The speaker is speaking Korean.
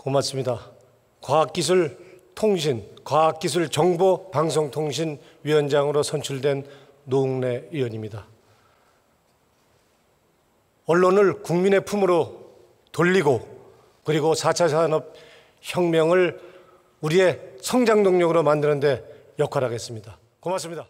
고맙습니다. 과학기술 통신, 과학기술 정보 방송통신 위원장으로 선출된 노웅래 의원입니다. 언론을 국민의 품으로 돌리고 그리고 4차 산업 혁명을 우리의 성장 동력으로 만드는 데 역할하겠습니다. 고맙습니다.